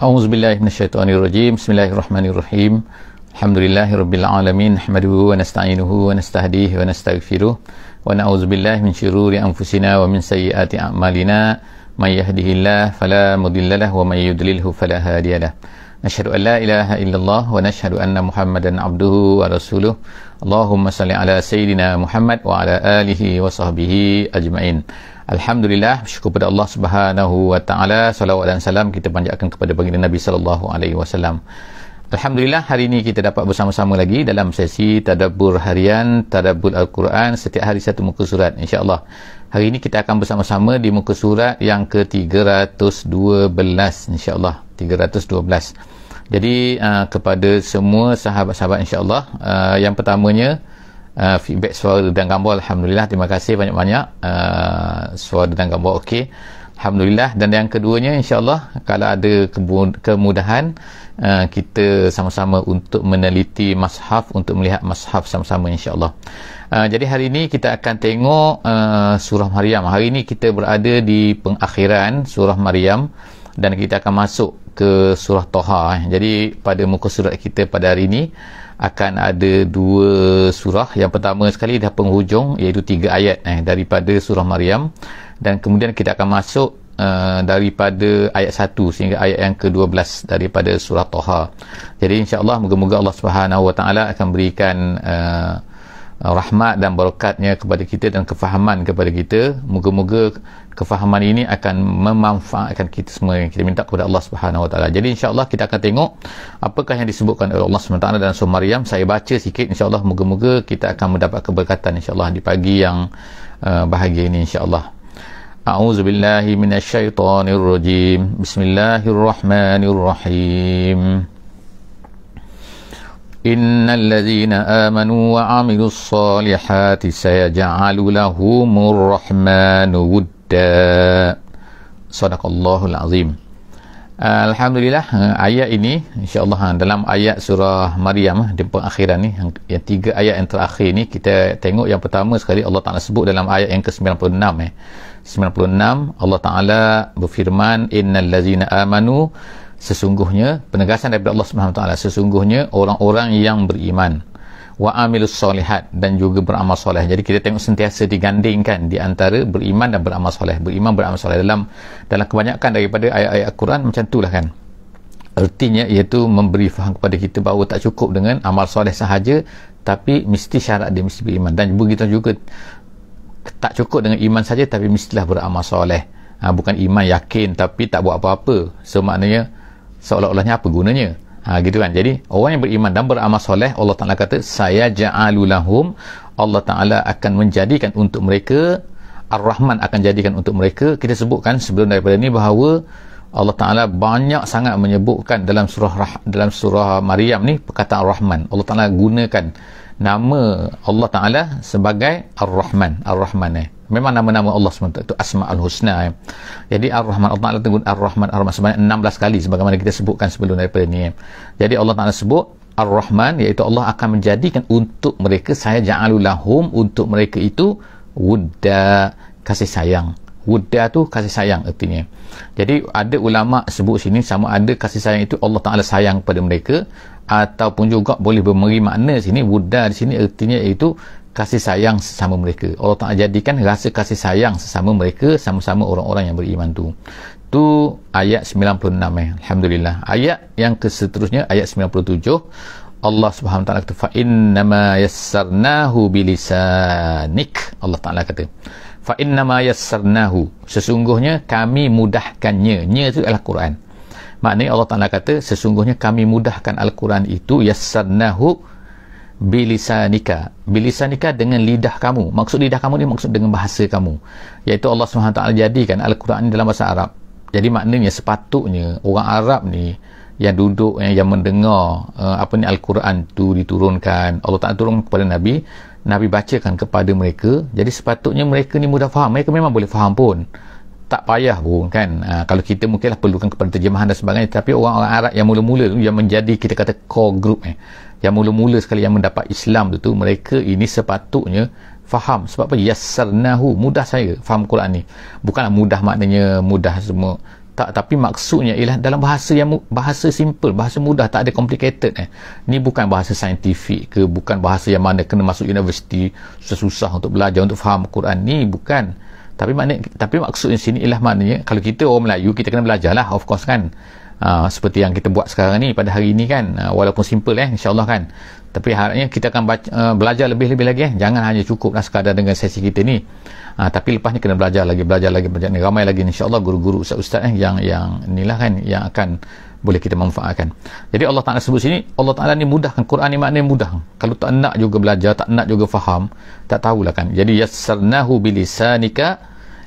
أعوذ بالله من الشيطان الرجيم بسم الله الرحمن الرحيم الحمد لله رب العالمين نحمده ونستعينه ونستهديه ونستغفره ونعوذ بالله من شرور أنفسنا ومن سيئات أعمالنا من يهده الله فلا مضل له ومن يضلله فلا هادي له نشهد أن لا إله إلا الله ونشهد أن محمدا عبده ورسوله اللهم صل على سيدنا محمد وعلى آله وصحبه أجمعين Alhamdulillah syukur kepada Allah Subhanahu wa taala selawat dan salam kita panjatkan kepada baginda Nabi sallallahu alaihi wasallam. Alhamdulillah hari ini kita dapat bersama-sama lagi dalam sesi tadabbur harian tadabbur al-Quran setiap hari satu muka surat insya-Allah. Hari ini kita akan bersama-sama di muka surat yang ke-312 insya-Allah 312. Jadi uh, kepada semua sahabat-sahabat insya-Allah uh, yang pertamanya uh, feedback suara dan gambar alhamdulillah terima kasih banyak-banyak uh, suara dan gambar okey alhamdulillah dan yang keduanya insyaallah kalau ada kemudahan uh, kita sama-sama untuk meneliti mushaf untuk melihat mushaf sama-sama insyaallah uh, jadi hari ini kita akan tengok uh, surah maryam hari ini kita berada di pengakhiran surah maryam dan kita akan masuk ke surah toha eh. jadi pada muka surat kita pada hari ini akan ada dua surah yang pertama sekali dah penghujung iaitu tiga ayat eh, daripada surah Maryam dan kemudian kita akan masuk uh, daripada ayat satu sehingga ayat yang ke-12 daripada surah Toha jadi insyaAllah moga-moga Allah SWT akan berikan uh, Uh, rahmat dan berkatnya kepada kita dan kefahaman kepada kita moga-moga kefahaman ini akan memanfaatkan kita semua yang kita minta kepada Allah Subhanahu Wa Jadi insyaallah kita akan tengok apakah yang disebutkan oleh Allah Subhanahu dan Taala surah Maryam. Saya baca sikit insyaallah, moga-moga kita akan mendapat keberkatan insyaallah di pagi yang uh, bahagia ini insya-Allah. A'udzu billahi minasyaitonir rajim. Bismillahirrahmanirrahim. Bismillahirrahmanirrahim. إن الذين آمنوا وعملوا الصالحات سيجعل لهم الرحمن ودا صدق الله العظيم Alhamdulillah ayat ini insya-Allah ha, dalam ayat surah Maryam ha, di pengakhiran ni yang tiga ayat yang terakhir ni kita tengok yang pertama sekali Allah Taala sebut dalam ayat yang ke-96 eh 96 Allah Taala berfirman innal ladzina amanu sesungguhnya penegasan daripada Allah Subhanahu taala sesungguhnya orang-orang yang beriman wa amilus solihat dan juga beramal soleh. Jadi kita tengok sentiasa digandingkan di antara beriman dan beramal soleh. Beriman beramal soleh dalam dalam kebanyakan daripada ayat-ayat Quran macam itulah kan. Artinya iaitu memberi faham kepada kita bahawa tak cukup dengan amal soleh sahaja tapi mesti syarat dia mesti beriman dan begitu juga tak cukup dengan iman saja tapi mestilah beramal soleh. Ha, bukan iman yakin tapi tak buat apa-apa. So maknanya seolah-olahnya apa gunanya ha, gitu kan jadi orang yang beriman dan beramal soleh Allah Ta'ala kata saya ja'alu lahum Allah Ta'ala akan menjadikan untuk mereka Ar-Rahman akan jadikan untuk mereka kita sebutkan sebelum daripada ini bahawa Allah Ta'ala banyak sangat menyebutkan dalam surah dalam surah Maryam ni perkataan Rahman Allah Ta'ala gunakan nama Allah Ta'ala sebagai Ar-Rahman Ar-Rahman eh. memang nama-nama Allah SWT itu asma al Husna eh. jadi Ar-Rahman Allah Ta'ala tegur Ar-Rahman Ar-Rahman sebanyak 16 kali sebagaimana kita sebutkan sebelum daripada ini eh. jadi Allah Ta'ala sebut Ar-Rahman iaitu Allah akan menjadikan untuk mereka saya ja'alulahum untuk mereka itu wudda kasih sayang wudda tu kasih sayang artinya jadi ada ulama sebut sini sama ada kasih sayang itu Allah Ta'ala sayang kepada mereka ataupun juga boleh memberi makna sini buddha di sini artinya iaitu kasih sayang sesama mereka Allah Ta'ala jadikan rasa kasih sayang sesama mereka sama-sama orang-orang yang beriman tu tu ayat 96 eh. Alhamdulillah ayat yang keseterusnya ayat 97 Allah Subhanahu Ta'ala kata fa innama yassarnahu bilisanik Allah Ta'ala kata fa innama yassarnahu sesungguhnya kami mudahkannya nya tu adalah Quran maknanya Allah Ta'ala kata sesungguhnya kami mudahkan Al-Quran itu yassarnahu bilisanika bilisanika dengan lidah kamu maksud lidah kamu ni maksud dengan bahasa kamu iaitu Allah SWT jadikan Al-Quran ni dalam bahasa Arab jadi maknanya sepatutnya orang Arab ni yang duduk yang, eh, yang mendengar uh, apa ni Al-Quran tu diturunkan Allah Ta'ala turun kepada Nabi Nabi bacakan kepada mereka jadi sepatutnya mereka ni mudah faham mereka memang boleh faham pun tak payah pun kan uh, kalau kita mungkinlah perlukan kepada terjemahan dan sebagainya tapi orang-orang Arab yang mula-mula yang menjadi kita kata core group eh, yang mula-mula sekali yang mendapat Islam tu, tu mereka ini sepatutnya faham sebab apa yasarnahu mudah saya faham Quran ni bukanlah mudah maknanya mudah semua tak tapi maksudnya ialah dalam bahasa yang bahasa simple bahasa mudah tak ada complicated eh ni bukan bahasa saintifik ke bukan bahasa yang mana kena masuk universiti susah-susah untuk belajar untuk faham Quran ni bukan tapi makna tapi maksudnya sini ialah maknanya kalau kita orang Melayu kita kena belajar lah. of course kan uh, seperti yang kita buat sekarang ni pada hari ini kan uh, walaupun simple eh insyaallah kan tapi harapnya kita akan baca, uh, belajar lebih-lebih lagi eh jangan hanya cukup lah sekadar dengan sesi kita ni uh, tapi lepas ni kena belajar lagi belajar lagi belajar ni ramai lagi insyaallah guru-guru ustaz-ustaz eh yang yang inilah kan yang akan boleh kita manfaatkan jadi Allah Ta'ala sebut sini Allah Ta'ala ni mudah kan Quran ni maknanya mudah kalau tak nak juga belajar tak nak juga faham tak tahulah kan jadi yassarnahu bilisanika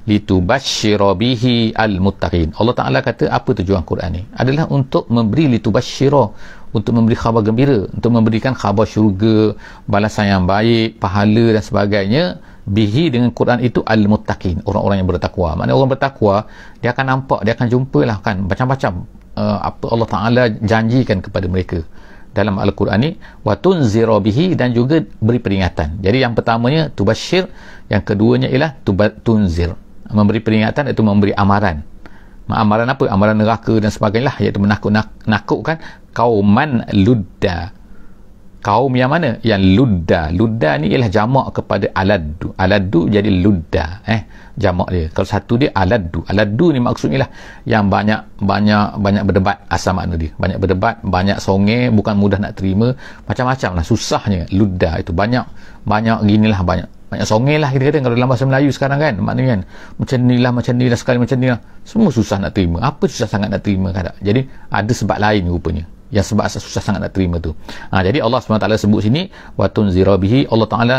litubashshira bihi almuttaqin. Allah Taala kata apa tujuan Quran ni? Adalah untuk memberi litubashshira untuk memberi khabar gembira, untuk memberikan khabar syurga, balasan yang baik, pahala dan sebagainya bihi dengan Quran itu almuttaqin, orang-orang yang bertakwa. Maknanya orang bertakwa dia akan nampak, dia akan jumpa lah kan macam-macam uh, apa Allah Taala janjikan kepada mereka dalam al-Quran ni wa tunziru bihi dan juga beri peringatan. Jadi yang pertamanya tubashir, yang keduanya ialah tunzir memberi peringatan iaitu memberi amaran amaran apa? amaran neraka dan sebagainya lah iaitu menakut-nakutkan kauman ludda kaum yang mana? yang ludda ludda ni ialah jamak kepada aladdu aladdu jadi ludda eh jamak dia kalau satu dia aladdu aladdu ni maksudnya lah yang banyak banyak banyak berdebat asal makna dia banyak berdebat banyak songe bukan mudah nak terima macam-macam lah susahnya ludda itu banyak banyak ginilah banyak banyak songel lah kita kata kan, kalau dalam bahasa Melayu sekarang kan maknanya kan macam ni lah macam ni lah sekali macam ni lah semua susah nak terima apa susah sangat nak terima kan tak jadi ada sebab lain rupanya yang sebab susah sangat nak terima tu ha, jadi Allah SWT sebut sini watun zirabihi Allah Ta'ala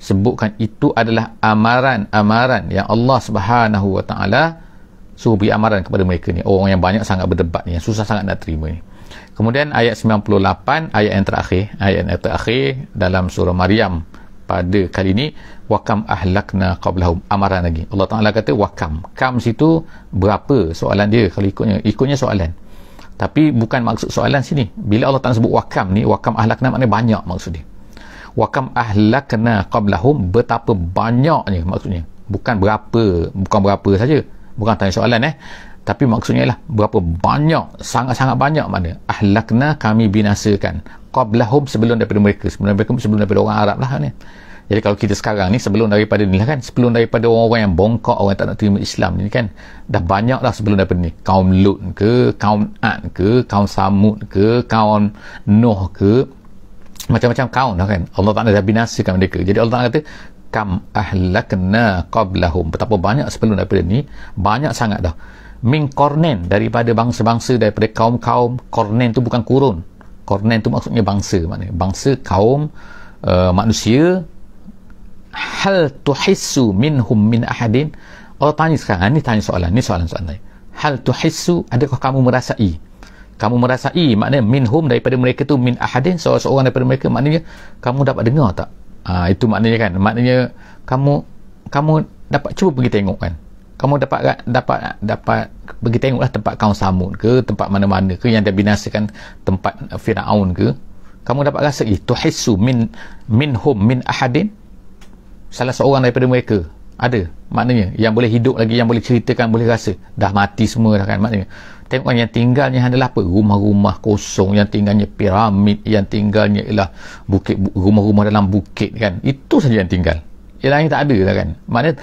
sebutkan itu adalah amaran amaran yang Allah Subhanahu Wa Ta'ala suruh beri amaran kepada mereka ni orang yang banyak sangat berdebat ni yang susah sangat nak terima ni kemudian ayat 98 ayat yang terakhir ayat yang terakhir dalam surah Maryam pada kali ini wakam ahlakna qablahum amaran lagi Allah Ta'ala kata wakam kam situ berapa soalan dia kalau ikutnya ikutnya soalan tapi bukan maksud soalan sini bila Allah Ta'ala sebut wakam ni wakam ahlakna maknanya banyak maksud dia wakam ahlakna qablahum betapa banyaknya maksudnya bukan berapa bukan berapa saja bukan tanya soalan eh tapi maksudnya ialah berapa banyak sangat-sangat banyak mana ahlakna kami binasakan qablahum sebelum daripada mereka sebelum mereka sebelum daripada orang Arab lah ni jadi kalau kita sekarang ni sebelum daripada ni lah kan sebelum daripada orang-orang yang bongkok orang yang tak nak terima Islam ni kan dah banyak lah sebelum daripada ni kaum Lut ke kaum Ad ke kaum Samud ke kaum Nuh ke macam-macam kaum lah kan Allah Ta'ala dah binasakan mereka jadi Allah Ta'ala kata kam ahlakna qablahum betapa banyak sebelum daripada ni banyak sangat dah min kornen daripada bangsa-bangsa daripada kaum-kaum kornen tu bukan kurun Kornen tu maksudnya bangsa maknanya bangsa kaum uh, manusia hal tuhissu minhum min ahadin Allah oh, tanya sekarang ah, ni tanya soalan ni soalan soalan ni hal tuhissu adakah kamu merasai kamu merasai maknanya minhum daripada mereka tu min ahadin seorang-seorang daripada mereka maknanya kamu dapat dengar tak ha, itu maknanya kan maknanya kamu kamu dapat cuba pergi tengok kan kamu dapat dapat dapat pergi tengoklah tempat kaum Samud ke tempat mana-mana ke yang dia binasakan tempat uh, Firaun ke kamu dapat rasa itu hissu min minhum min ahadin salah seorang daripada mereka ada maknanya yang boleh hidup lagi yang boleh ceritakan boleh rasa dah mati semua dah kan maknanya tengok yang tinggalnya adalah apa rumah-rumah kosong yang tinggalnya piramid yang tinggalnya ialah bukit rumah-rumah dalam bukit kan itu saja yang tinggal yang lain tak ada lah kan maknanya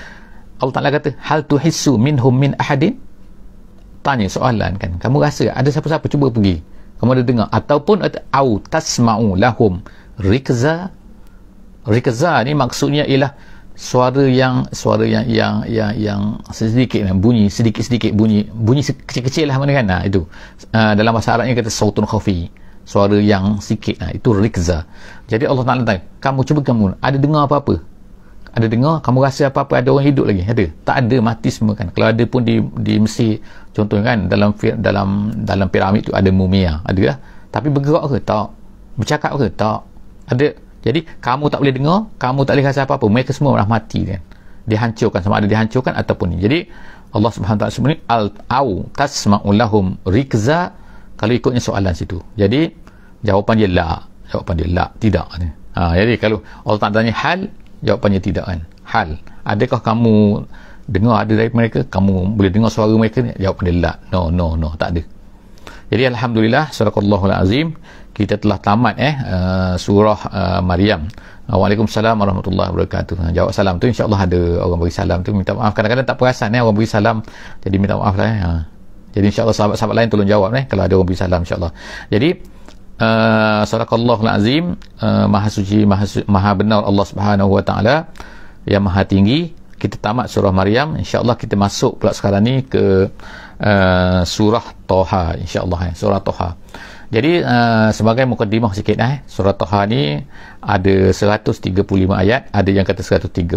Allah Ta'ala kata hal tu hissu minhum min ahadin tanya soalan kan kamu rasa ada siapa-siapa cuba pergi kamu ada dengar ataupun au tasma'u lahum rikza rikza ni maksudnya ialah suara yang suara yang yang yang yang sedikit kan? bunyi sedikit-sedikit bunyi bunyi kecil-kecil lah mana kan nah, ha, itu uh, dalam bahasa Arabnya kata sautun khafi suara yang sikit nah, ha, itu rikza jadi Allah Ta'ala tanya kamu cuba kamu ada dengar apa-apa ada dengar kamu rasa apa-apa ada orang hidup lagi ada tak ada mati semua kan kalau ada pun di di Mesir contohnya kan dalam dalam dalam piramid tu ada mumia ada lah tapi bergerak ke tak bercakap ke tak ada jadi kamu tak boleh dengar kamu tak boleh rasa apa-apa mereka semua dah mati kan dihancurkan sama ada dihancurkan ataupun ni jadi Allah Subhanahu SWT sebut ni al au tasma'ulahum rikza kalau ikutnya soalan situ jadi jawapan dia la jawapan dia la tidak ha, jadi kalau Allah tak tanya hal jawapannya tidak kan hal adakah kamu dengar ada dari mereka kamu boleh dengar suara mereka ni jawapannya la no no no tak ada jadi alhamdulillah surah azim kita telah tamat eh uh, surah uh, Maryam Waalaikumsalam warahmatullahi wabarakatuh. Ha, jawab salam tu InsyaAllah ada orang bagi salam tu minta maaf kadang-kadang tak perasan eh orang bagi salam. Jadi minta maaf lah eh. Ha. Jadi insyaAllah sahabat-sahabat lain tolong jawab eh kalau ada orang bagi salam insyaAllah. Jadi uh, sadaqallahul azim uh, maha suci maha, maha benar Allah Subhanahu wa taala yang maha tinggi kita tamat surah maryam insyaallah kita masuk pula sekarang ni ke uh, surah toha insyaallah eh surah toha jadi uh, sebagai mukadimah sikit eh surah toha ni ada 135 ayat ada yang kata 136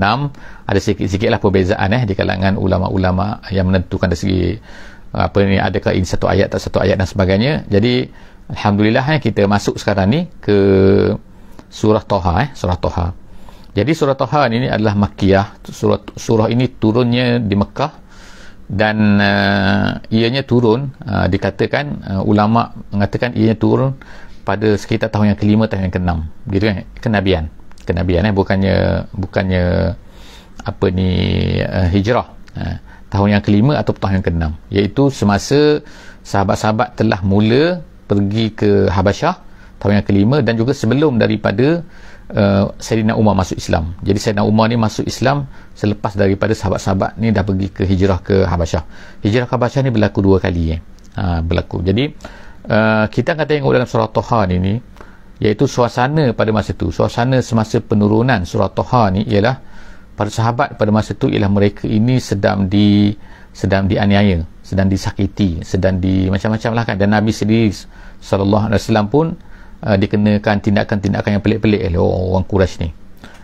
ada sikit-sikit lah perbezaan eh di kalangan ulama-ulama yang menentukan dari segi apa ni adakah ini satu ayat tak satu ayat dan sebagainya jadi Alhamdulillah eh, kita masuk sekarang ni ke surah Toha eh, surah Toha jadi surah Toha ini adalah Makkiyah surah, surah ini turunnya di Mekah dan uh, ianya turun uh, dikatakan uh, ulama mengatakan ianya turun pada sekitar tahun yang kelima tahun yang keenam gitu kan kenabian kenabian eh bukannya bukannya apa ni uh, hijrah uh, tahun yang kelima atau tahun yang keenam iaitu semasa sahabat-sahabat telah mula pergi ke Habasyah tahun yang kelima dan juga sebelum daripada uh, Sayyidina Umar masuk Islam jadi Sayyidina Umar ni masuk Islam selepas daripada sahabat-sahabat ni dah pergi ke hijrah ke Habasyah hijrah ke Habasyah ni berlaku dua kali eh. ha, berlaku jadi uh, kita akan tengok dalam surah Toha ni ni iaitu suasana pada masa tu suasana semasa penurunan surah Toha ni ialah para sahabat pada masa tu ialah mereka ini sedang di sedang dianiaya sedang disakiti sedang di macam-macam lah kan dan Nabi sendiri Sallallahu Alaihi Wasallam pun uh, dikenakan tindakan-tindakan yang pelik-pelik oleh oh, orang Quraisy ni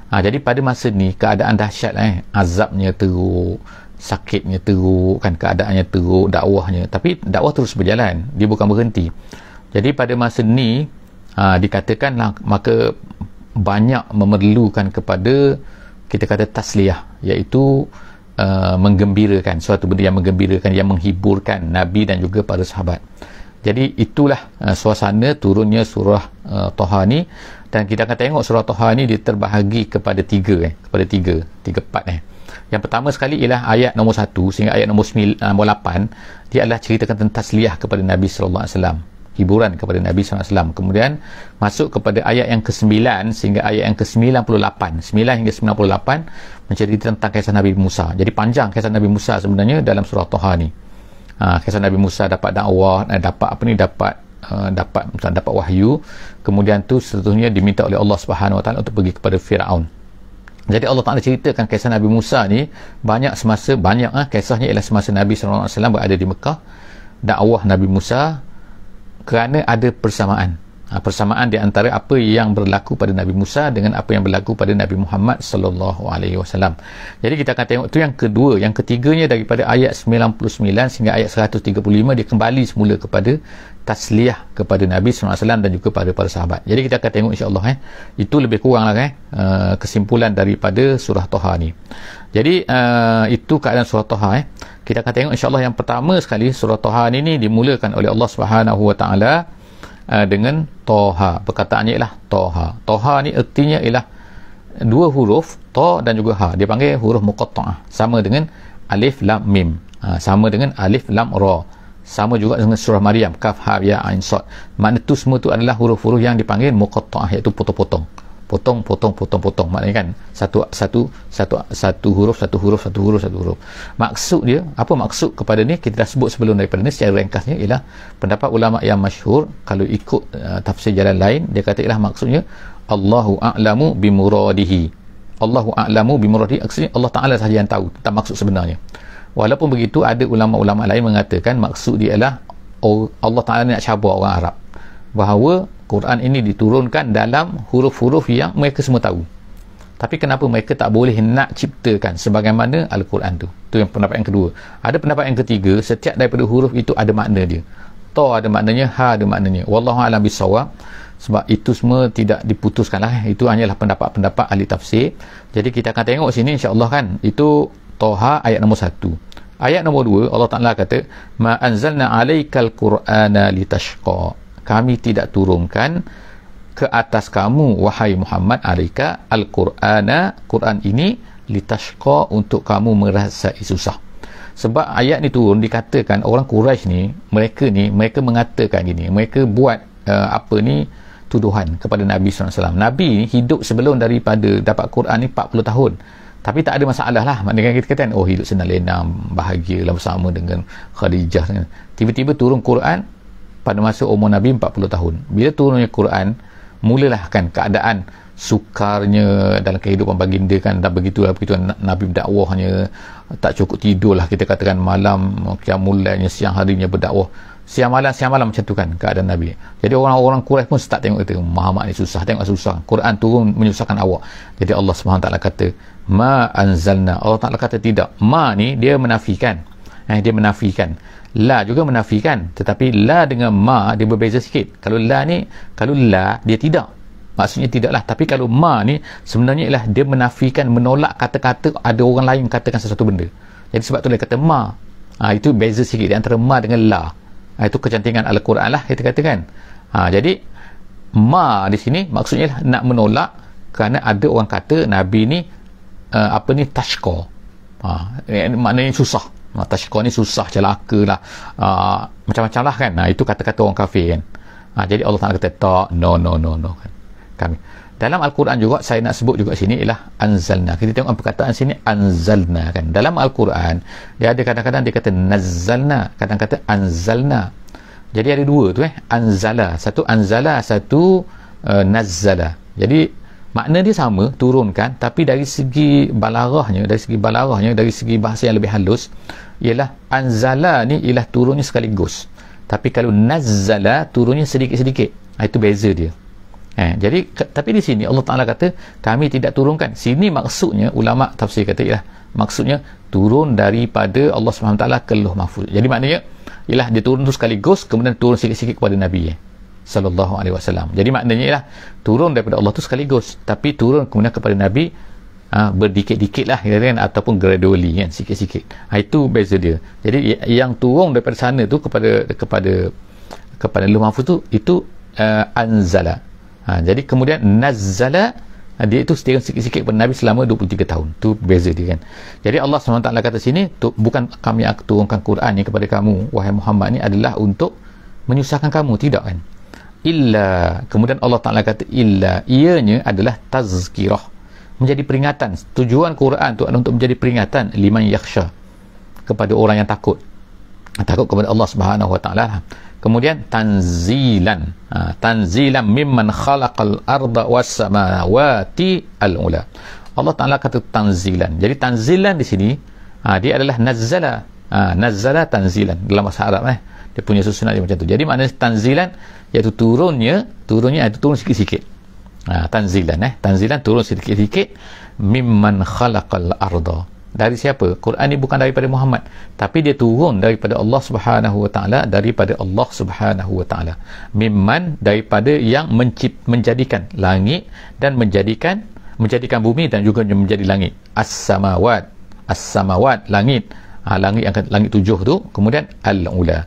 ha, jadi pada masa ni keadaan dahsyat lah, eh azabnya teruk sakitnya teruk kan keadaannya teruk dakwahnya tapi dakwah terus berjalan dia bukan berhenti jadi pada masa ni ha, dikatakan lah maka banyak memerlukan kepada kita kata tasliyah iaitu uh, menggembirakan suatu benda yang menggembirakan yang menghiburkan nabi dan juga para sahabat jadi itulah uh, suasana turunnya surah uh, Toha ni dan kita akan tengok surah Toha ni dia terbahagi kepada tiga eh kepada tiga tiga part eh yang pertama sekali ialah ayat nombor satu sehingga ayat nombor uh, lapan dia adalah ceritakan tentang tasliyah kepada Nabi sallallahu alaihi wasallam hiburan kepada Nabi SAW. Kemudian masuk kepada ayat yang ke-9 sehingga ayat yang ke-98. 9 hingga 98 menjadi tentang kisah Nabi Musa. Jadi panjang kisah Nabi Musa sebenarnya dalam surah Toha ni. Ha, kisah Nabi Musa dapat dakwah, eh, dapat apa ni, dapat uh, dapat misalnya, dapat wahyu. Kemudian tu seterusnya diminta oleh Allah Subhanahu Wa untuk pergi kepada Firaun. Jadi Allah Ta'ala ceritakan kisah Nabi Musa ni banyak semasa, banyak ah ha, kisahnya ialah semasa Nabi SAW berada di Mekah dakwah Nabi Musa kerana ada persamaan ha, persamaan di antara apa yang berlaku pada Nabi Musa dengan apa yang berlaku pada Nabi Muhammad sallallahu alaihi wasallam. Jadi kita akan tengok tu yang kedua, yang ketiganya daripada ayat 99 sehingga ayat 135 dia kembali semula kepada tasliyah kepada Nabi sallallahu alaihi wasallam dan juga kepada para sahabat. Jadi kita akan tengok insya eh. Itu lebih kuranglah eh ha, kesimpulan daripada surah Toha ni. Jadi uh, itu keadaan surah Toha eh kita akan tengok insyaAllah yang pertama sekali surah Toha ini, ini dimulakan oleh Allah Subhanahu Wa Taala uh, dengan Toha perkataannya ialah Toha Toha ni artinya ialah dua huruf To dan juga Ha dia panggil huruf Muqatta'ah sama dengan Alif Lam Mim ha, sama dengan Alif Lam Ra sama juga dengan surah Maryam Kaf Ha Ya Ain Sot makna tu semua tu adalah huruf-huruf yang dipanggil Muqatta'ah iaitu potong-potong potong potong potong potong maknanya kan satu satu satu satu huruf satu huruf satu huruf satu huruf maksud dia apa maksud kepada ni kita dah sebut sebelum daripada ni secara ringkasnya ialah pendapat ulama yang masyhur kalau ikut uh, tafsir jalan lain dia kata ialah maksudnya Allahu a'lamu bimuradihi Allahu a'lamu bimuradihi maksudnya Allah Taala sahaja yang tahu Tak maksud sebenarnya walaupun begitu ada ulama-ulama lain mengatakan maksud dia ialah oh, Allah Taala nak cabar orang Arab bahawa Quran ini diturunkan dalam huruf-huruf yang mereka semua tahu tapi kenapa mereka tak boleh nak ciptakan sebagaimana Al-Quran tu tu yang pendapat yang kedua ada pendapat yang ketiga setiap daripada huruf itu ada makna dia ta ada maknanya ha ada maknanya wallahu alam bisawab sebab itu semua tidak diputuskan lah itu hanyalah pendapat-pendapat ahli tafsir jadi kita akan tengok sini insyaAllah kan itu Toha ayat nombor satu ayat nombor dua Allah Ta'ala kata ma anzalna alaikal qur'ana litashqa kami tidak turunkan ke atas kamu wahai Muhammad alaika al-Qurana Quran ini litashqa untuk kamu merasai susah sebab ayat ni turun dikatakan orang Quraisy ni mereka ni mereka mengatakan gini mereka buat uh, apa ni tuduhan kepada Nabi SAW Nabi hidup sebelum daripada dapat Quran ni 40 tahun tapi tak ada masalah lah maknanya kita kata oh hidup senang lena bahagia lah bersama dengan Khadijah tiba-tiba turun Quran pada masa umur Nabi 40 tahun bila turunnya Quran mulalah kan keadaan sukarnya dalam kehidupan baginda kan dah begitulah begitu Nabi berdakwahnya tak cukup tidur lah kita katakan malam kiamulainya siang harinya berdakwah siang malam siang malam macam tu kan keadaan Nabi jadi orang-orang Qur'an pun start tengok kata Muhammad ni susah tengok susah Quran turun menyusahkan awak jadi Allah SWT kata ma anzalna Allah Ta'ala kata tidak ma ni dia menafikan eh, dia menafikan la juga menafikan tetapi la dengan ma dia berbeza sikit kalau la ni kalau la dia tidak maksudnya tidaklah tapi kalau ma ni sebenarnya ialah dia menafikan menolak kata-kata ada orang lain katakan sesuatu benda jadi sebab tu dia kata ma ha, itu beza sikit antara ma dengan la ha, itu kecantikan Al-Quran lah kita katakan ha, jadi ma di sini maksudnya ialah nak menolak kerana ada orang kata Nabi ni uh, apa ni tashqa ha, eh, maknanya susah uh, tashkor ni susah celaka lah ah, macam-macam lah kan uh, itu kata-kata orang kafir kan uh, jadi Allah Ta'ala kata tak no no no no kan kami dalam Al-Quran juga saya nak sebut juga sini ialah anzalna kita tengok perkataan sini anzalna kan dalam Al-Quran dia ada kadang-kadang dia kata nazalna kadang-kadang kata anzalna jadi ada dua tu eh anzala satu anzala satu uh, eh, nazala jadi makna dia sama turunkan tapi dari segi balarahnya dari segi balarahnya dari segi bahasa yang lebih halus ialah anzala ni ialah turunnya sekaligus tapi kalau nazala turunnya sedikit-sedikit ha, itu beza dia eh, jadi ke, tapi di sini Allah Ta'ala kata kami tidak turunkan sini maksudnya ulama tafsir kata ialah maksudnya turun daripada Allah SWT keluh mahfuz jadi maknanya ialah dia turun tu sekaligus kemudian turun sikit-sikit kepada Nabi ya sallallahu alaihi wasallam. Jadi maknanya ialah turun daripada Allah tu sekaligus tapi turun kemudian kepada Nabi ha, berdikit-dikit lah ya, kan? ataupun gradually kan sikit-sikit ha, itu beza dia jadi yang turun daripada sana tu kepada kepada kepada lumafu tu itu uh, anzala ha, jadi kemudian nazala ha, dia itu setiap sikit-sikit kepada Nabi selama 23 tahun tu beza dia kan jadi Allah SWT kata sini tu, bukan kami yang turunkan Quran ni kepada kamu wahai Muhammad ni adalah untuk menyusahkan kamu tidak kan illa kemudian Allah Taala kata illa ianya adalah tazkirah menjadi peringatan tujuan Quran tu adalah untuk menjadi peringatan liman yakhsha kepada orang yang takut takut kepada Allah Subhanahu wa taala kemudian tanzilan ha, tanzilan mimman khalaqal arda was samawati al ula Allah Taala kata tanzilan jadi tanzilan di sini ha, dia adalah nazzala ha, nazzala tanzilan dalam bahasa Arab eh dia punya susunan dia macam tu jadi makna tanzilan iaitu turunnya turunnya itu turun sikit-sikit ha, tanzilan eh tanzilan turun sikit-sikit mimman khalaqal arda dari siapa Quran ni bukan daripada Muhammad tapi dia turun daripada Allah Subhanahu wa taala daripada Allah Subhanahu wa taala mimman daripada yang mencip, menjadikan langit dan menjadikan menjadikan bumi dan juga menjadi langit as-samawat as-samawat langit ha, langit yang langit tujuh tu kemudian al-ula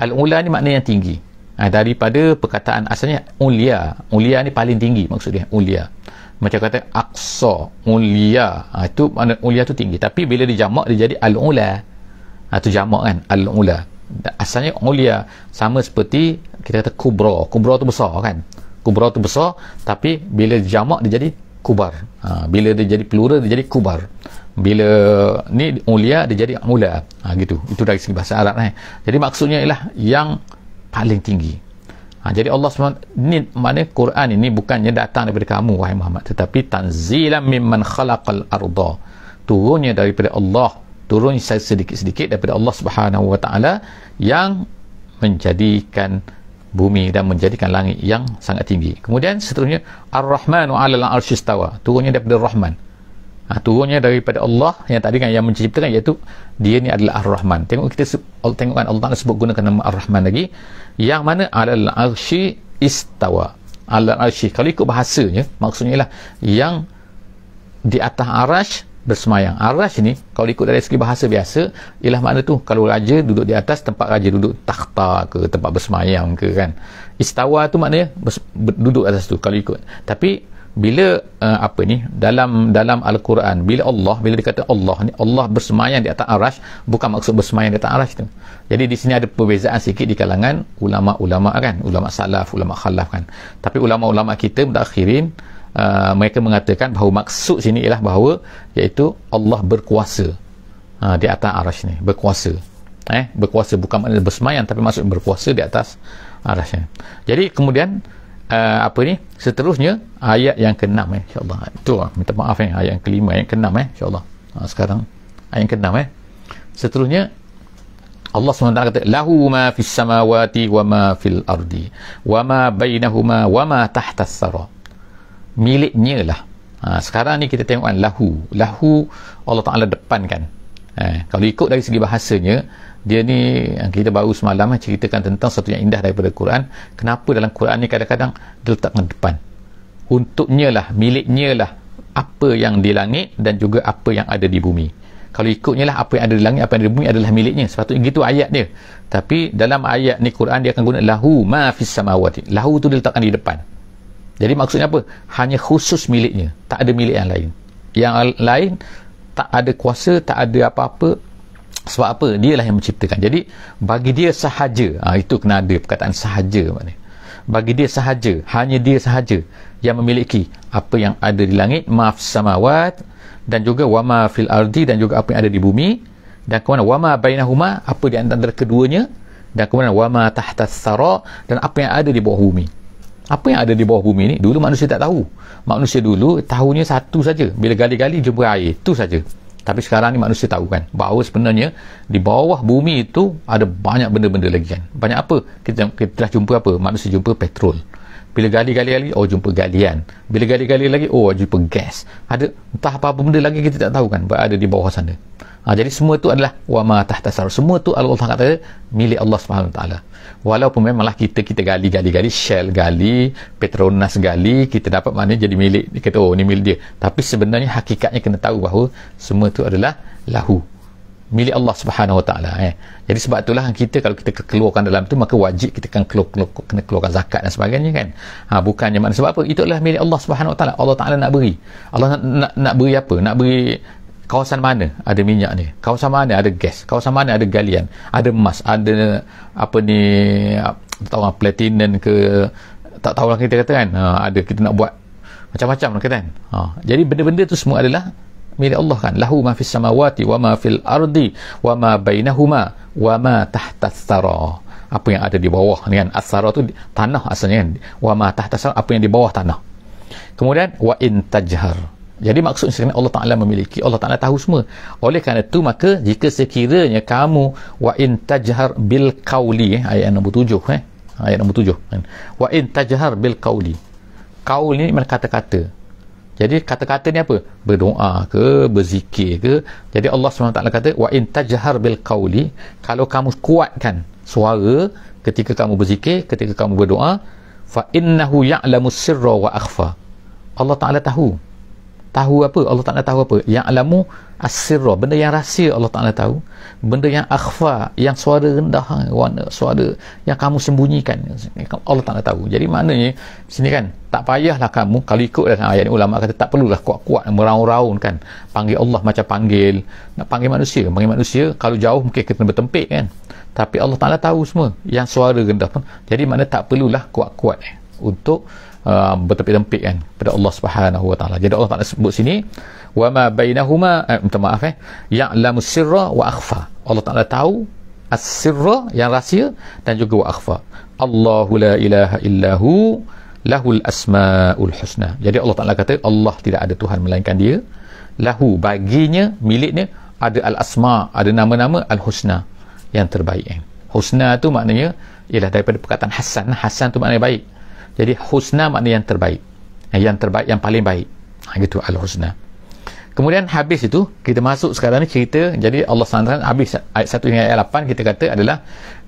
al-ula ni maknanya yang tinggi ha, daripada perkataan asalnya ulia ulia ni paling tinggi maksudnya ulia macam kata aqsa ulia ha, itu makna ulia tu tinggi tapi bila dijamak dia jadi al-ula ha, tu jamak kan al-ula asalnya ulia sama seperti kita kata kubra kubra tu besar kan kubra tu besar tapi bila jamak dia jadi kubar ha, bila dia jadi plural dia jadi kubar bila ni mulia dia jadi mula ha, gitu itu dari segi bahasa Arab eh. jadi maksudnya ialah yang paling tinggi ha, jadi Allah SWT ni mana Quran ini bukannya datang daripada kamu wahai Muhammad tetapi tanzilan mimman khalaqal arda turunnya daripada Allah turun sedikit-sedikit daripada Allah Subhanahu wa yang menjadikan bumi dan menjadikan langit yang sangat tinggi. Kemudian seterusnya Ar-Rahmanu 'alal Al istawa. Turunnya daripada Rahman ha, turunnya daripada Allah yang tadi kan yang menciptakan iaitu dia ni adalah Ar-Rahman tengok kita tengok kan Allah Ta'ala sebut gunakan nama Ar-Rahman lagi yang mana alal arshi istawa alal arshi kalau ikut bahasanya maksudnya ialah yang di atas arash bersemayang arash ni kalau ikut dari segi bahasa biasa ialah makna tu kalau raja duduk di atas tempat raja duduk takhta ke tempat bersemayang ke kan istawa tu maknanya bers- duduk atas tu kalau ikut tapi bila uh, apa ni dalam dalam al-Quran bila Allah bila dikata Allah ni Allah bersemayam di atas arasy bukan maksud bersemayam di atas arasy tu. Jadi di sini ada perbezaan sikit di kalangan ulama-ulama kan, ulama salaf, ulama khalaf kan. Tapi ulama-ulama kita mudakhirin uh, mereka mengatakan bahawa maksud sini ialah bahawa iaitu Allah berkuasa uh, di atas arasy ni, berkuasa. Eh, berkuasa bukan maksud bersemayam tapi maksud berkuasa di atas arasy. Jadi kemudian uh, apa ni seterusnya ayat yang ke-6 eh insyaallah tu lah, minta maaf eh ayat yang ke-5 ayat yang ke-6 eh insyaallah ha, sekarang ayat yang ke-6 eh seterusnya Allah SWT kata lahu ma fis samawati wa ma fil ardi wa ma bainahuma wa ma tahta sara miliknya lah ha, sekarang ni kita tengok kan, lahu lahu Allah Ta'ala depan kan Eh, kalau ikut dari segi bahasanya, dia ni kita baru semalam eh, ceritakan tentang satu yang indah daripada Quran. Kenapa dalam Quran ni kadang-kadang diletakkan depan? Untuknya lah, miliknya lah apa yang di langit dan juga apa yang ada di bumi. Kalau ikutnya lah apa yang ada di langit, apa yang ada di bumi adalah miliknya. Sepatutnya gitu ayat dia. Tapi dalam ayat ni Quran dia akan guna lahu ma fis samawati. Lahu tu diletakkan di depan. Jadi maksudnya apa? Hanya khusus miliknya. Tak ada milik yang lain. Yang lain tak ada kuasa, tak ada apa-apa sebab apa? dia lah yang menciptakan. Jadi bagi dia sahaja, ha, itu kena ada perkataan sahaja maknanya. Bagi dia sahaja, hanya dia sahaja yang memiliki apa yang ada di langit, maaf samawat dan juga wama fil ardi dan juga apa yang ada di bumi dan kemana wama bainahuma apa di antara keduanya dan kemana wama tahtas thara dan apa yang ada di bawah bumi apa yang ada di bawah bumi ni dulu manusia tak tahu manusia dulu tahunya satu saja bila gali-gali jumpa air itu saja tapi sekarang ni manusia tahu kan bahawa sebenarnya di bawah bumi itu ada banyak benda-benda lagi kan banyak apa kita, kita dah jumpa apa manusia jumpa petrol bila gali-gali lagi oh jumpa galian bila gali-gali lagi oh jumpa gas ada entah apa-apa benda lagi kita tak tahu kan berada di bawah sana Ha, jadi semua itu adalah wama tahta sarf. Semua itu Allah Taala SWT milik Allah Subhanahu Wa SWT. Walaupun memanglah kita kita gali gali gali Shell gali Petronas gali kita dapat mana jadi milik kita oh ni milik dia tapi sebenarnya hakikatnya kena tahu bahawa semua itu adalah lahu milik Allah Subhanahu Wa Taala eh jadi sebab itulah kita kalau kita keluarkan dalam tu maka wajib kita kan keluar, keluar, kena keluarkan zakat dan sebagainya kan ha bukannya mana sebab apa itu adalah milik Allah Subhanahu Wa Taala Allah Taala nak beri Allah nak, nak, nak beri apa nak beri kawasan mana ada minyak ni kawasan mana ada gas kawasan mana ada galian ada emas ada apa ni tak tahu lah, platinum ke tak tahu lah kita kata kan ha, ada kita nak buat macam-macam lah kata kan ha, jadi benda-benda tu semua adalah milik Allah kan lahu ma fis samawati wa ma fil ardi wa ma bainahuma wa ma tahtas thara apa yang ada di bawah ni kan asara tu tanah asalnya kan wa ma tahtas apa yang di bawah tanah kemudian wa in tajhar jadi maksud sini Allah Taala memiliki Allah Taala tahu semua oleh kerana itu maka jika sekiranya kamu wa in tajhar bil qauli eh, ayat nombor 7 eh ayat nombor 7 kan? wa in tajhar bil qauli qaul ni mana kata-kata jadi kata-kata ni apa berdoa ke berzikir ke jadi Allah SWT kata wa in tajhar bil qauli kalau kamu kuatkan suara ketika kamu berzikir ketika kamu berdoa fa innahu ya'lamu sirra wa akhfa Allah Taala tahu tahu apa Allah Taala tahu apa yang alamu asirra benda yang rahsia Allah Taala tahu benda yang akhfa yang suara rendah warna suara yang kamu sembunyikan Allah Taala tahu jadi maknanya sini kan tak payahlah kamu kalau ikut dalam ayat ni ulama kata tak perlulah kuat-kuat meraung-raung kan panggil Allah macam panggil nak panggil manusia panggil manusia kalau jauh mungkin kita kena bertempik kan tapi Allah Taala tahu semua yang suara rendah pun jadi mana tak perlulah kuat-kuat eh, untuk uh, ah, bertepi-tepi kan pada Allah Subhanahu Wa Taala. Jadi Allah Taala sebut sini wa ma bainahuma eh, minta maaf eh ya'lamu sirra wa akhfa. Allah Taala tahu as-sirra yang rahsia dan juga wa akhfa. Allahu la ilaha illahu lahul asmaul husna. Jadi Allah Taala kata Allah tidak ada tuhan melainkan dia. Lahu baginya miliknya ada al-asma, ada nama-nama al-husna yang terbaik. Eh. Husna tu maknanya ialah daripada perkataan Hasan. Hasan tu maknanya baik jadi husna makna yang terbaik eh, yang terbaik yang paling baik ha, gitu al husna kemudian habis itu kita masuk sekarang ni cerita jadi Allah SWT habis ayat 1 hingga ayat 8 kita kata adalah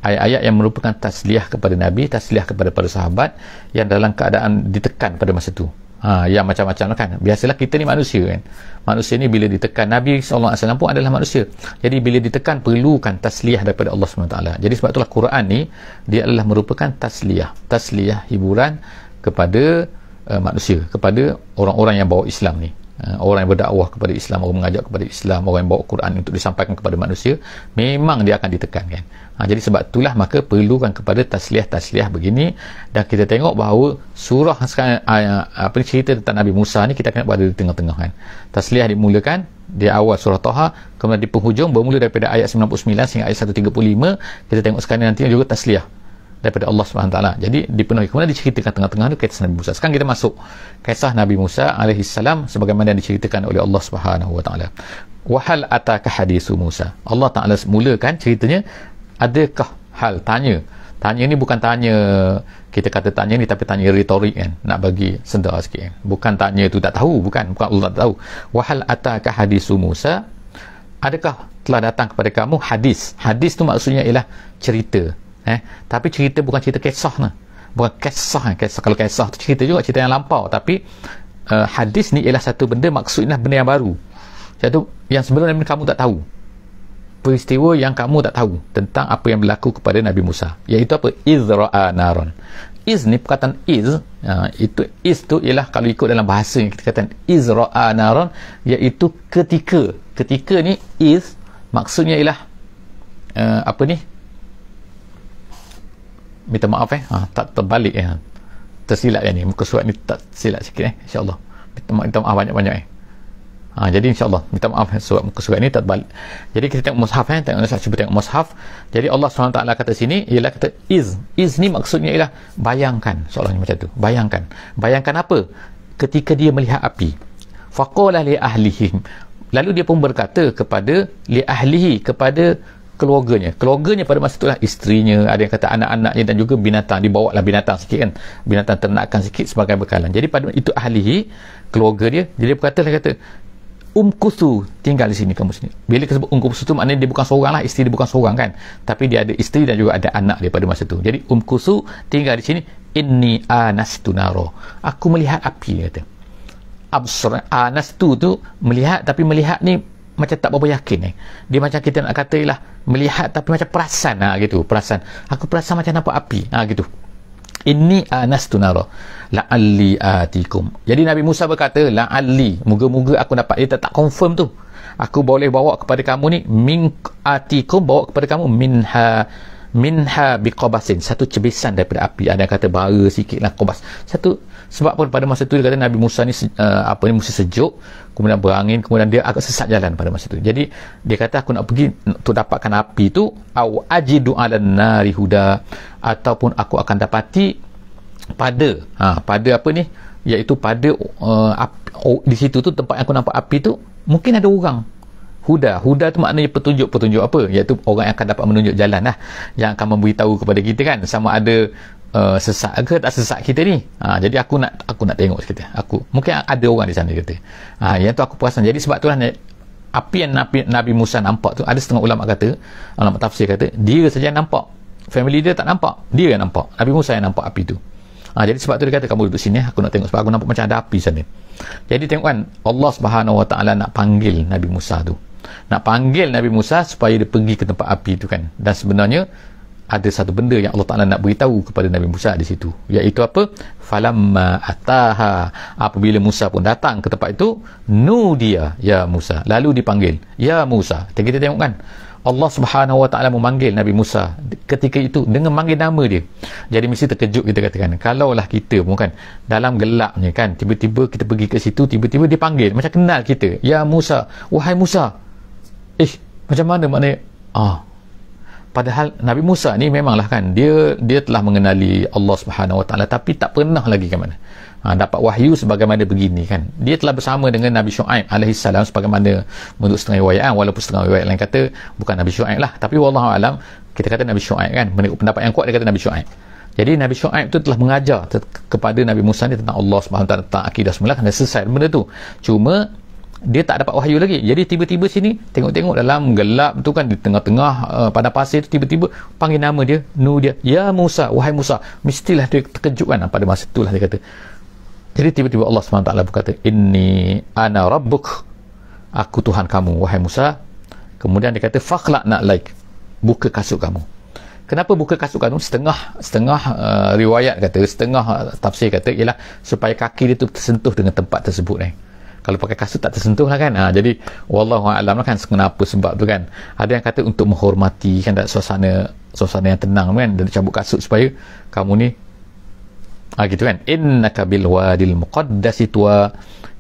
ayat-ayat yang merupakan tasliah kepada Nabi tasliah kepada para sahabat yang dalam keadaan ditekan pada masa itu ha, yang macam-macam lah kan biasalah kita ni manusia kan manusia ni bila ditekan Nabi SAW pun adalah manusia jadi bila ditekan perlukan tasliah daripada Allah SWT jadi sebab itulah Quran ni dia adalah merupakan tasliah tasliah hiburan kepada uh, manusia kepada orang-orang yang bawa Islam ni Eh, orang yang berdakwah kepada Islam orang mengajak kepada Islam orang yang bawa Quran untuk disampaikan kepada manusia memang dia akan ditekan kan ha, jadi sebab itulah maka perlukan kepada tasliah-tasliah begini dan kita tengok bahawa surah sekarang eh, eh, apa ni cerita tentang Nabi Musa ni kita kena berada di tengah-tengah kan tasliah dimulakan di awal surah Taha kemudian di penghujung bermula daripada ayat 99 sehingga ayat 135 kita tengok sekarang nanti juga tasliah daripada Allah SWT jadi dipenuhi kemudian diceritakan tengah-tengah itu kisah Nabi Musa sekarang kita masuk kisah Nabi Musa AS sebagaimana yang diceritakan oleh Allah SWT wahal atakah hadisu Musa Allah Ta'ala mulakan ceritanya adakah hal tanya tanya ni bukan tanya kita kata tanya ni tapi tanya retorik kan nak bagi sendera sikit kan? bukan tanya tu tak tahu bukan bukan Allah tak tahu wahal atakah hadisu Musa adakah telah datang kepada kamu hadis hadis tu maksudnya ialah cerita eh tapi cerita bukan cerita kisah nah bukan kisah eh? kisah kalau kisah tu cerita juga cerita yang lampau tapi uh, hadis ni ialah satu benda maksudnya benda yang baru satu yang sebelum kamu tak tahu peristiwa yang kamu tak tahu tentang apa yang berlaku kepada Nabi Musa iaitu apa izra'a naron iz ni perkataan iz uh, itu iz tu ialah kalau ikut dalam bahasa yang kita kata izra'a naron iaitu ketika ketika ni iz maksudnya ialah uh, apa ni minta maaf eh ha, tak terbalik eh tersilap ya ni muka surat ni tak silap sikit eh insyaallah minta maaf, minta maaf banyak-banyak eh ha, jadi insyaallah minta maaf eh, surat muka surat ni tak terbalik jadi kita tengok mushaf eh tengok mushaf cuba tengok mushaf jadi Allah SWT kata sini ialah kata iz iz ni maksudnya ialah bayangkan soalnya macam tu bayangkan bayangkan apa ketika dia melihat api faqala li ahlihim lalu dia pun berkata kepada li ahlihi kepada keluarganya keluarganya pada masa itulah isterinya ada yang kata anak-anaknya dan juga binatang dibawa lah binatang sikit kan binatang ternakan sikit sebagai bekalan jadi pada itu ahli keluarga dia jadi dia berkata dia kata Um tinggal di sini kamu sini. Bila disebut Um Kusu tu maknanya dia bukan seorang lah. Isteri dia bukan seorang kan. Tapi dia ada isteri dan juga ada anak dia pada masa itu Jadi umkusu tinggal di sini. Ini anas tunaro Aku melihat api dia kata. Absur, anastu tu melihat tapi melihat ni macam tak berapa yakin ni. Eh. Dia macam kita nak kata lah, melihat tapi macam perasan ha, gitu, perasan. Aku perasan macam nampak api, ha, gitu. Ini anastu naro la'alli atikum. Jadi Nabi Musa berkata la'alli, moga-moga aku dapat. Dia tak, tak confirm tu. Aku boleh bawa kepada kamu ni min atikum bawa kepada kamu minha minha biqabasin satu cebisan daripada api ada yang kata bara sikitlah kobas. satu sebab pun pada masa tu dia kata Nabi Musa ni uh, apa ni mesti sejuk kemudian berangin kemudian dia agak sesat jalan pada masa itu jadi dia kata aku nak pergi untuk dapatkan api itu au ajidu ala nari huda ataupun aku akan dapati pada ha, pada apa ni iaitu pada uh, ap, oh, di situ tu tempat yang aku nampak api itu mungkin ada orang huda huda tu maknanya petunjuk petunjuk apa iaitu orang yang akan dapat menunjuk jalan lah yang akan memberitahu kepada kita kan sama ada uh, eh, sesat ke tak sesak kita ni ha, jadi aku nak aku nak tengok sekitar. aku mungkin ada orang di sana kita ha, yang tu aku perasan jadi sebab tu lah api yang Nabi, Nabi Musa nampak tu ada setengah ulama kata ulama tafsir kata dia saja nampak family dia tak nampak dia yang nampak Nabi Musa yang nampak api tu ha, jadi sebab tu dia kata kamu duduk sini aku nak tengok sebab aku nampak macam ada api sana jadi tengok kan Allah subhanahu wa ta'ala nak panggil Nabi Musa tu nak panggil Nabi Musa supaya dia pergi ke tempat api tu kan dan sebenarnya ada satu benda yang Allah Taala nak beritahu kepada Nabi Musa di situ iaitu apa falamma ataha apabila Musa pun datang ke tempat itu nu dia ya Musa lalu dipanggil ya Musa kita, kita tengok kan Allah Subhanahu Wa Taala memanggil Nabi Musa ketika itu dengan manggil nama dia. Jadi mesti terkejut kita katakan. Kalaulah kita pun kan dalam gelapnya kan tiba-tiba kita pergi ke situ tiba-tiba dia panggil macam kenal kita. Ya Musa, wahai Musa. Eh, macam mana maknanya? Ah, padahal Nabi Musa ni memanglah kan dia dia telah mengenali Allah Subhanahu Wa Taala tapi tak pernah lagi ke mana ha, dapat wahyu sebagaimana begini kan dia telah bersama dengan Nabi Shu'aib alaihi salam sebagaimana menurut setengah riwayat kan? walaupun setengah riwayat lain kata bukan Nabi Shu'aib lah tapi wallahu alam kita kata Nabi Shu'aib kan menurut pendapat yang kuat dia kata Nabi Shu'aib jadi Nabi Shu'aib tu telah mengajar kepada Nabi Musa ni tentang Allah Subhanahu Wa Taala tentang akidah semula kan dah selesai benda tu cuma dia tak dapat wahyu lagi jadi tiba-tiba sini tengok-tengok dalam gelap tu kan di tengah-tengah uh, pada pasir tu tiba-tiba panggil nama dia nu dia ya Musa wahai Musa mestilah dia terkejut kan pada masa itulah dia kata jadi tiba-tiba Allah SWT berkata inni ana rabbuk aku Tuhan kamu wahai Musa kemudian dia kata fakhlak nak like buka kasut kamu kenapa buka kasut kamu setengah setengah uh, riwayat kata setengah uh, tafsir kata ialah supaya kaki dia tu tersentuh dengan tempat tersebut ni eh kalau pakai kasut tak tersentuh lah kan ha, jadi wallahu alam lah kan kenapa sebab tu kan ada yang kata untuk menghormati kan tak suasana suasana yang tenang kan dan cabut kasut supaya kamu ni ha, gitu kan innaka bil wadil muqaddas tua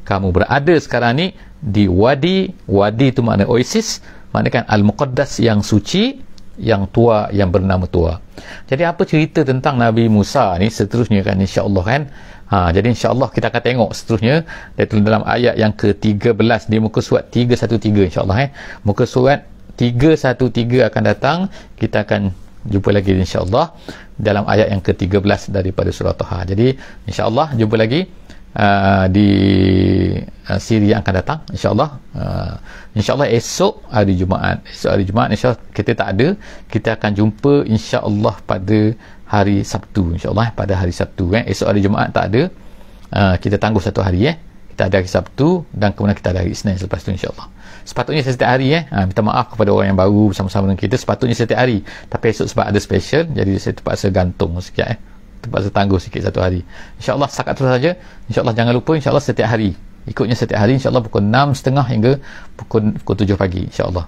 kamu berada sekarang ni di wadi wadi tu makna oasis makna kan al muqaddas yang suci yang tua yang bernama tua jadi apa cerita tentang Nabi Musa ni seterusnya kan insyaAllah kan Ha, jadi insyaAllah kita akan tengok seterusnya dari dalam ayat yang ke-13 di muka surat 313 insyaAllah eh. muka surat 313 akan datang kita akan jumpa lagi insyaAllah dalam ayat yang ke-13 daripada surah Taha jadi insyaAllah jumpa lagi uh, di uh, siri akan datang insyaallah uh, insyaallah esok hari jumaat esok hari jumaat insyaallah kita tak ada kita akan jumpa insyaallah pada hari Sabtu insyaallah eh, pada hari Sabtu eh esok hari jumaat tak ada uh, kita tangguh satu hari eh kita ada hari Sabtu dan kemudian kita ada hari Isnin selepas tu insyaAllah sepatutnya setiap hari eh ha, minta maaf kepada orang yang baru bersama-sama dengan kita sepatutnya setiap hari tapi esok sebab ada special jadi saya terpaksa gantung sekejap eh terpaksa tangguh sikit satu hari insyaAllah setakat tu saja insyaAllah jangan lupa insyaAllah setiap hari ikutnya setiap hari insyaAllah pukul 6.30 hingga pukul, pukul 7 pagi insyaAllah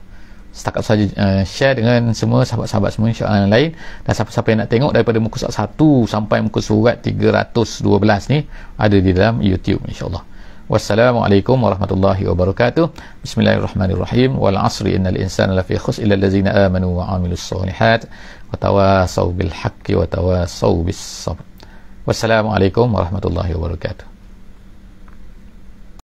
setakat saja uh, share dengan semua sahabat-sahabat semua insyaAllah yang lain dan siapa-siapa yang nak tengok daripada muka surat 1 sampai muka surat 312 ni ada di dalam YouTube insyaAllah Wassalamualaikum warahmatullahi wabarakatuh. Bismillahirrahmanirrahim. Wal asri innal insana lafi khusr illa allazina amanu wa amilus solihat. وتواصوا بالحق وتواصوا بالصبر والسلام عليكم ورحمة الله وبركاته